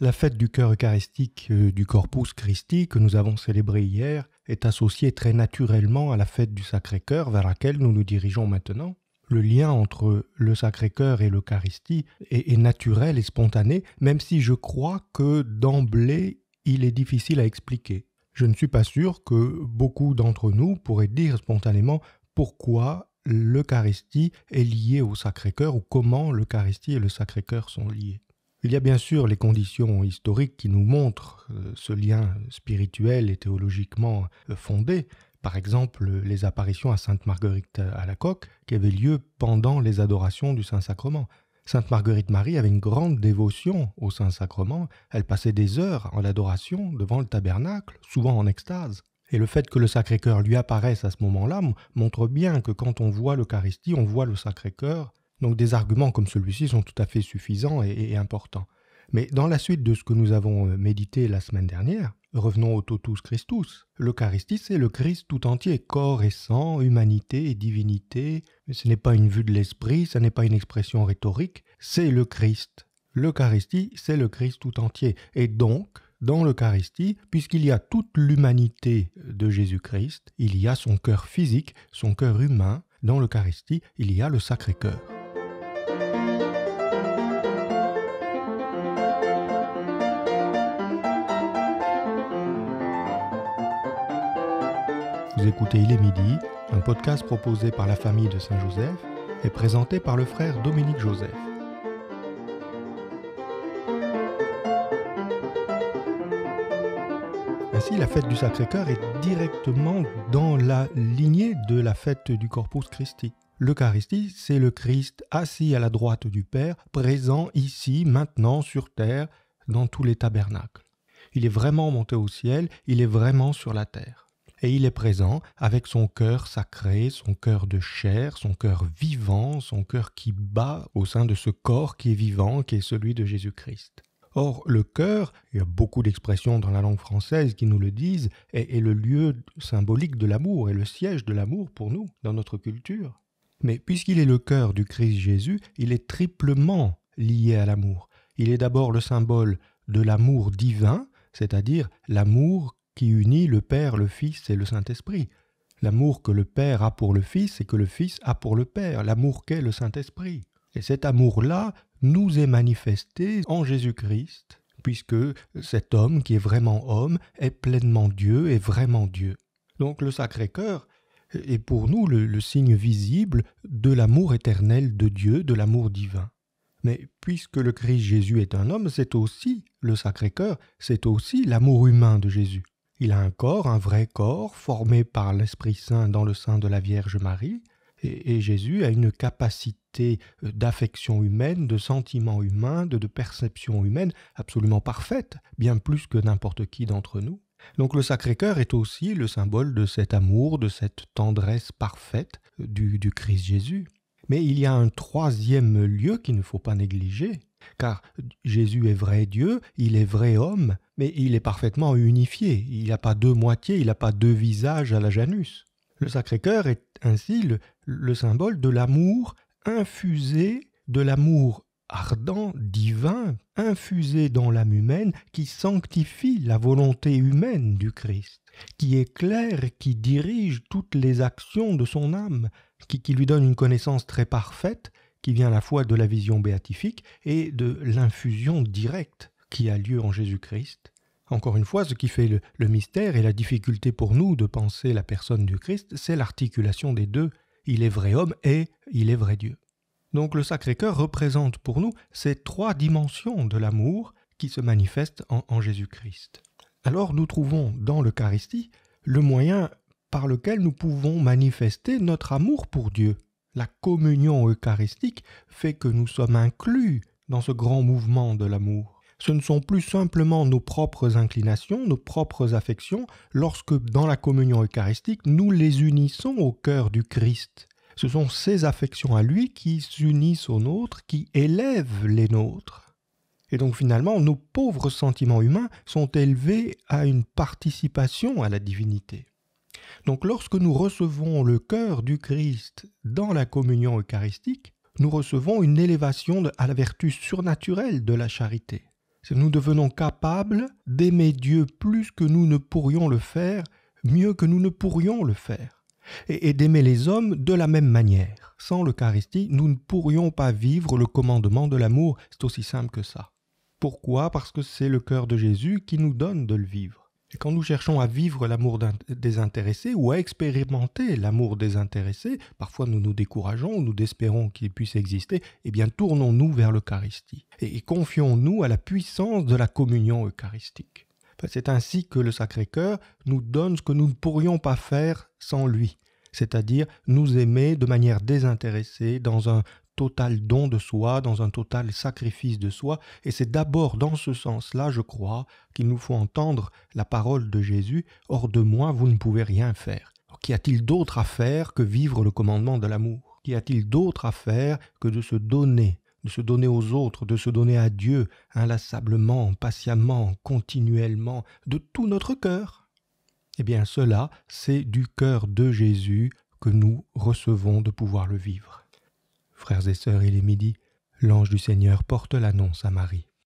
La fête du cœur eucharistique euh, du Corpus Christi que nous avons célébré hier est associée très naturellement à la fête du Sacré-Cœur vers laquelle nous nous dirigeons maintenant. Le lien entre le Sacré-Cœur et l'Eucharistie est, est, naturel et spontané, même si je crois que d'emblée il est difficile à expliquer. Je ne suis pas sûr que beaucoup d'entre nous pourraient dire spontanément pourquoi l'Eucharistie est liée au Sacré-Cœur ou comment l'Eucharistie et le Sacré-Cœur sont liés. Il y a bien sûr les conditions historiques qui nous montrent euh, ce lien spirituel et théologiquement euh, fondé, par exemple les apparitions à Sainte Marguerite euh, à la Coque qui avaient lieu pendant les adorations du Saint-Sacrement. Sainte Marguerite Marie avait une grande dévotion au Saint-Sacrement, elle passait des heures en adoration devant le tabernacle, souvent en extase. Et le fait que le Sacré-Cœur lui apparaisse à ce moment-là montre bien que quand on voit l'Eucharistie, on voit le Sacré-Cœur donc des arguments comme celui-ci sont tout à fait suffisants et, importants. Mais dans la suite de ce que nous avons euh, médité la semaine dernière, revenons au totus Christus. L'Eucharistie, c'est le Christ tout entier, corps et sang, humanité et divinité. Ce n'est pas une vue de l'esprit, ce n'est pas une expression rhétorique, c'est le Christ. L'Eucharistie, c'est le Christ tout entier. Et donc, dans l'Eucharistie, puisqu'il y a toute l'humanité de Jésus-Christ, il y a son cœur physique, son cœur humain. Dans l'Eucharistie, il y a le Sacré-Cœur. Vous écoutez Il est midi, un podcast proposé par la famille de Saint-Joseph et présenté par le frère Dominique Joseph. Ainsi, la fête du Sacré-Cœur est directement dans la lignée de la fête du Corpus Christi. L'Eucharistie, c'est le Christ assis à la droite du Père, présent ici, maintenant, sur terre, dans tous les tabernacles. Il est vraiment monté au ciel, il est vraiment sur la terre et il est présent avec son cœur sacré, son cœur de chair, son cœur vivant, son cœur qui bat au sein de ce corps qui est vivant, qui est celui de Jésus-Christ. Or, le cœur, il y a beaucoup d'expressions dans la langue française qui nous le disent, est, le lieu symbolique de l'amour, est le siège de l'amour pour nous, dans notre culture. Mais puisqu'il est le cœur du Christ Jésus, il est triplement lié à l'amour. Il est d'abord le symbole de l'amour divin, c'est-à-dire l'amour qui unit le Père, le Fils et le Saint-Esprit. L'amour que le Père a pour le Fils et que le Fils a pour le Père, l'amour qu'est le Saint-Esprit. Et cet amour-là nous est manifesté en Jésus-Christ, puisque cet homme qui est vraiment homme est pleinement Dieu et vraiment Dieu. Donc le Sacré-Cœur est pour nous le, signe visible de l'amour éternel de Dieu, de l'amour divin. Mais puisque le Christ Jésus est un homme, c'est aussi le Sacré-Cœur, c'est aussi l'amour humain de Jésus. Il a un corps, un vrai corps, formé par l'Esprit Saint dans le sein de la Vierge Marie, et, Jésus a une capacité euh, d'affection humaine, de sentiment humain, de, perception humaine absolument parfaite, bien plus que n'importe qui d'entre nous. Donc le Sacré-Cœur est aussi le symbole de cet amour, de cette tendresse parfaite euh, du Christ Jésus. Mais il y a un troisième lieu qu'il ne faut pas négliger, car Jésus est vrai Dieu, il est vrai homme, mais il est parfaitement unifié, il n'a pas deux moitiés, il n'a pas deux visages à la Janus. Le Sacré-Cœur est ainsi le, symbole de l'amour infusé, de l'amour ardent, divin, infusé dans l'âme humaine, qui sanctifie la volonté humaine du Christ, qui éclaire, qui dirige toutes les actions de son âme, qui lui donne une connaissance très parfaite qui vient à la fois de la vision béatifique et de l'infusion directe qui a lieu en Jésus-Christ. Encore une fois, ce qui fait le, mystère et la difficulté pour nous de penser la personne du Christ, c'est l'articulation des deux. Il est vrai homme et il est vrai Dieu. Donc le Sacré-Cœur représente pour nous ces trois dimensions de l'amour qui se manifestent en, en Jésus-Christ. Alors nous trouvons dans l'Eucharistie le moyen par lequel nous pouvons manifester notre amour pour Dieu. La communion eucharistique fait que nous sommes inclus dans ce grand mouvement de l'amour. Ce ne sont plus simplement nos propres inclinations, nos propres affections, lorsque dans la communion eucharistique, nous les unissons au cœur du Christ. Ce sont ses affections à lui qui s'unissent aux nôtres, qui élèvent les nôtres. Et donc finalement, nos pauvres sentiments humains sont élevés à une participation à la divinité. Donc lorsque nous recevons le cœur du Christ dans la communion eucharistique, nous recevons une élévation à la vertu surnaturelle de la charité. Nous devenons capables d'aimer Dieu plus que nous ne pourrions le faire, mieux que nous ne pourrions le faire, et d'aimer les hommes de la même manière. Sans l'Eucharistie, nous ne pourrions pas vivre le commandement de l'amour, c'est aussi simple que ça. Pourquoi Parce que c'est le cœur de Jésus qui nous donne de le vivre. Quand nous cherchons à vivre l'amour désintéressé ou à expérimenter l'amour désintéressé, parfois nous nous décourageons, nous désespérons qu'il puisse exister, eh bien tournons-nous vers l'Eucharistie et confions-nous à la puissance de la communion eucharistique. C'est ainsi que le Sacré-Cœur nous donne ce que nous ne pourrions pas faire sans lui c'est-à-dire nous aimer de manière désintéressée, dans un total don de soi, dans un total sacrifice de soi, et c'est d'abord dans ce sens-là, je crois, qu'il nous faut entendre la parole de Jésus, Hors de moi, vous ne pouvez rien faire. Qu'y a-t-il d'autre à faire que vivre le commandement de l'amour Qu'y a-t-il d'autre à faire que de se donner de se donner aux autres, de se donner à Dieu, inlassablement, patiemment, continuellement, de tout notre cœur. Eh bien cela, c'est du cœur de Jésus que nous recevons de pouvoir le vivre. Frères et sœurs, il est midi, l'ange du Seigneur porte l'annonce à Marie.